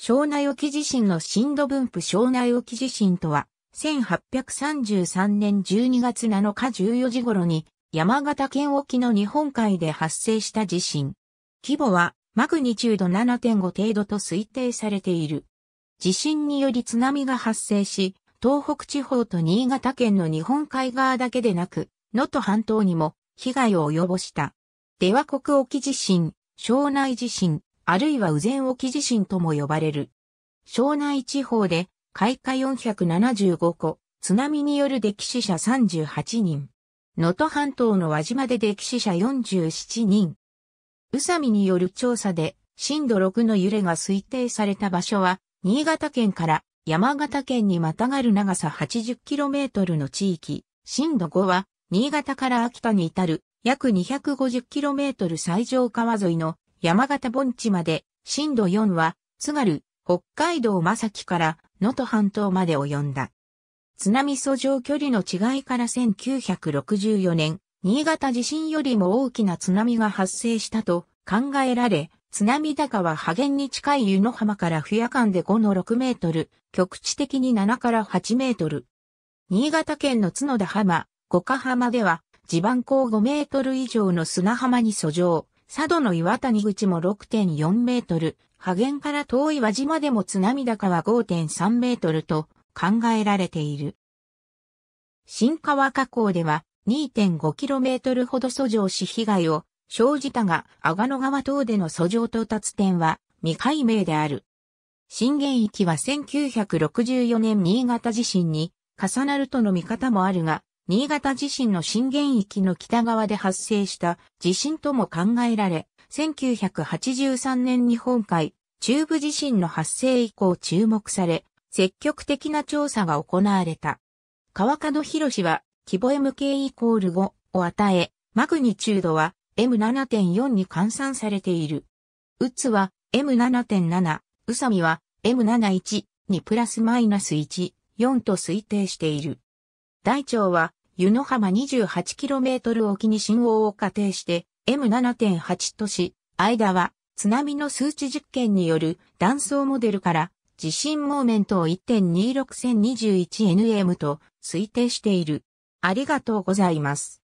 庄内沖地震の震度分布庄内沖地震とは、1833年12月7日14時頃に山形県沖の日本海で発生した地震。規模はマグニチュード7.5程度と推定されている。地震により津波が発生し、東北地方と新潟県の日本海側だけでなく、能登半島にも被害を及ぼした。では国沖地震、庄内地震、あるいは右前沖地震とも呼ばれる。庄内地方で、開花475個、津波による溺死者38人。能登半島の輪島で溺死者47人。宇佐美による調査で、震度6の揺れが推定された場所は、新潟県から山形県にまたがる長さ 80km の地域、震度5は、新潟から秋田に至る約 250km 最上川沿いの山形盆地まで、震度4は、津軽、北海道正木から能登半島まで及んだ。津波遡上距離の違いから1964年、新潟地震よりも大きな津波が発生したと考えられ、津波高は波源に近い湯の浜から不夜間で5の6メートル、局地的に7から8メートル。新潟県の角田浜、五日浜では、地盤高5メートル以上の砂浜に遡上、佐渡の岩谷口も6.4メートル、波源から遠い輪島でも津波高は5.3メートルと考えられている。新川河口では2 5トルほど遡上し被害を生じたが、阿賀野川等での遡上到達点は未解明である。震源域は1964年新潟地震に重なるとの見方もあるが、新潟地震の震源域の北側で発生した地震とも考えられ、1983年日本海中部地震の発生以降注目され、積極的な調査が行われた。川角博士は、規模 MK イコール5を与え、マグニチュードは M7.4 に換算されている。うつは M7.7、うさみは M71 にプラスマイナス1、4と推定している。大腸は湯の浜 28km 沖に信号を仮定して M7.8 とし、間は津波の数値実験による断層モデルから地震モーメントを 1.26021nm と推定している。ありがとうございます。